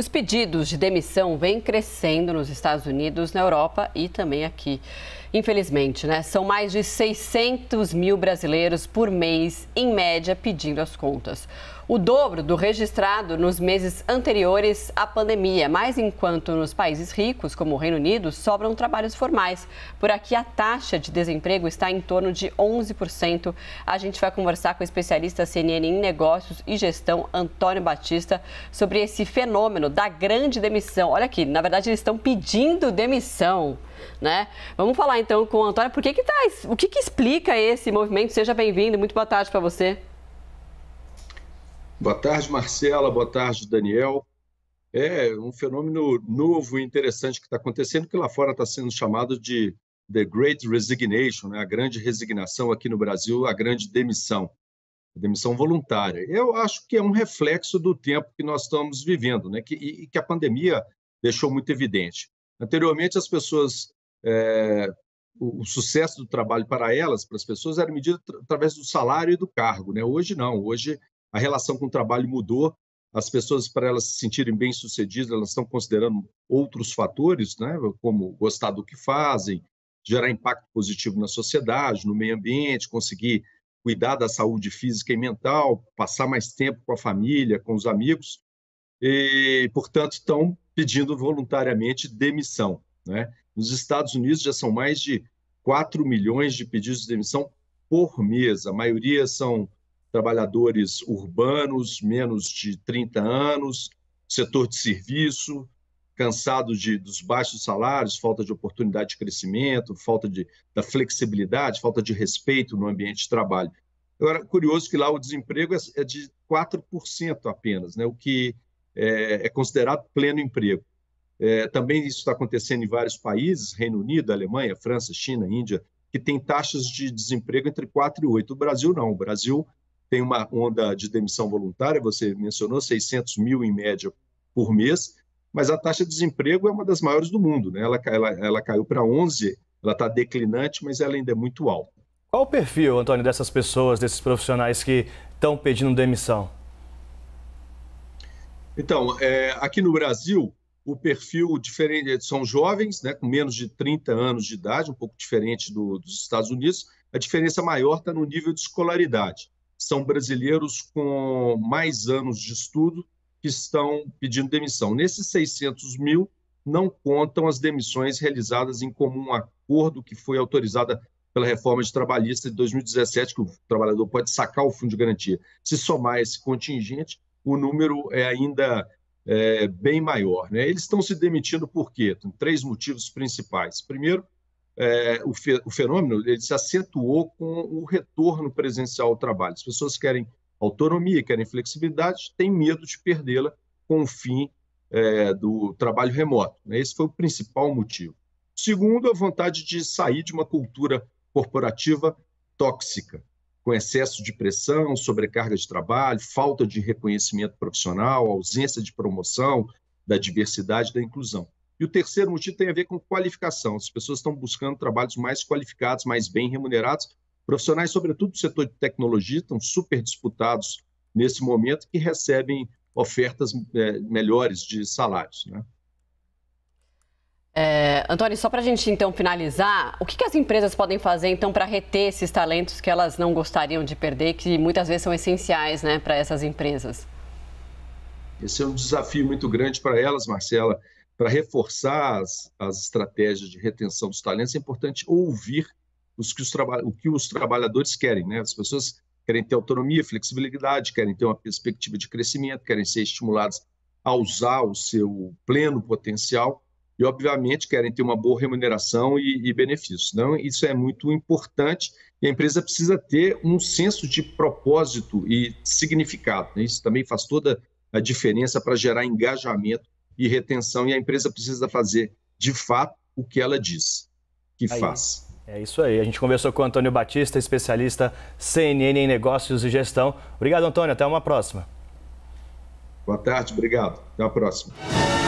Os pedidos de demissão vêm crescendo nos Estados Unidos, na Europa e também aqui. Infelizmente, né? São mais de 600 mil brasileiros por mês, em média, pedindo as contas o dobro do registrado nos meses anteriores à pandemia. Mas enquanto nos países ricos, como o Reino Unido, sobram trabalhos formais. Por aqui, a taxa de desemprego está em torno de 11%. A gente vai conversar com o especialista CNN em negócios e gestão, Antônio Batista, sobre esse fenômeno da grande demissão. Olha aqui, na verdade, eles estão pedindo demissão. Né? Vamos falar então com o Antônio, por que que tá, o que, que explica esse movimento? Seja bem-vindo, muito boa tarde para você. Boa tarde, Marcela. Boa tarde, Daniel. É um fenômeno novo e interessante que está acontecendo, que lá fora está sendo chamado de The Great Resignation, né? a grande resignação aqui no Brasil, a grande demissão, a demissão voluntária. Eu acho que é um reflexo do tempo que nós estamos vivendo né? que, e que a pandemia deixou muito evidente. Anteriormente, as pessoas é, o, sucesso do trabalho para elas, para as pessoas, era medido através do salário e do cargo. Né? Hoje não, hoje a relação com o trabalho mudou, as pessoas, para elas se sentirem bem-sucedidas, elas estão considerando outros fatores, né? como gostar do que fazem, gerar impacto positivo na sociedade, no meio ambiente, conseguir cuidar da saúde física e mental, passar mais tempo com a família, com os amigos, e, portanto, estão pedindo voluntariamente demissão. Né? Nos Estados Unidos já são mais de 4 milhões de pedidos de demissão por mês, a maioria são trabalhadores urbanos, menos de 30 anos, setor de serviço, cansados de, dos baixos salários, falta de oportunidade de crescimento, falta de, da flexibilidade, falta de respeito no ambiente de trabalho. Agora, curioso que lá o desemprego é, é de 4% apenas, né, o que é, é considerado pleno emprego. É, também isso está acontecendo em vários países, Reino Unido, Alemanha, França, China, Índia, que tem taxas de desemprego entre 4 e 8. O Brasil não, o Brasil tem uma onda de demissão voluntária, você mencionou 600 mil em média por mês, mas a taxa de desemprego é uma das maiores do mundo, né? ela, ela, ela caiu para 11, ela está declinante, mas ela ainda é muito alta. Qual o perfil, Antônio, dessas pessoas, desses profissionais que estão pedindo demissão? Então, é, aqui no Brasil, o perfil diferente é, são jovens, né, com menos de 30 anos de idade, um pouco diferente do, dos Estados Unidos. A diferença maior está no nível de escolaridade são brasileiros com mais anos de estudo que estão pedindo demissão. Nesses 600 mil, não contam as demissões realizadas em comum acordo que foi autorizada pela reforma de trabalhista de 2017, que o trabalhador pode sacar o fundo de garantia. Se somar esse contingente, o número é ainda é, bem maior. Né? Eles estão se demitindo por quê? Tem três motivos principais. Primeiro, é, o, fe, o, fenômeno ele se acentuou com o retorno presencial ao trabalho. As pessoas querem autonomia, querem flexibilidade, têm medo de perdê-la com o fim é, do trabalho remoto. Né? Esse foi o principal motivo. Segundo, a vontade de sair de uma cultura corporativa tóxica, com excesso de pressão, sobrecarga de trabalho, falta de reconhecimento profissional, ausência de promoção da diversidade e da inclusão. E o terceiro motivo tem a ver com qualificação. As pessoas estão buscando trabalhos mais qualificados, mais bem remunerados. Profissionais, sobretudo do setor de tecnologia, estão super disputados nesse momento, que recebem ofertas é, melhores de salários. Né? É, Antônio, só para a gente então finalizar, o que, que, as empresas podem fazer então para reter esses talentos que elas não gostariam de perder, que muitas vezes são essenciais né, para essas empresas? Esse é um desafio muito grande para elas, Marcela para reforçar as, as, estratégias de retenção dos talentos, é importante ouvir os que os o que os trabalhadores querem. Né? As pessoas querem ter autonomia, flexibilidade, querem ter uma perspectiva de crescimento, querem ser estimuladas a usar o seu pleno potencial e, obviamente, querem ter uma boa remuneração e, e benefícios. Então, isso é muito importante e a empresa precisa ter um senso de propósito e significado. Né? Isso também faz toda a diferença para gerar engajamento e retenção, e a empresa precisa fazer, de fato, o que ela diz que aí. faz. É isso aí. A gente conversou com o Antônio Batista, especialista CNN em negócios e gestão. Obrigado, Antônio. Até uma próxima. Boa tarde, obrigado. Até a próxima.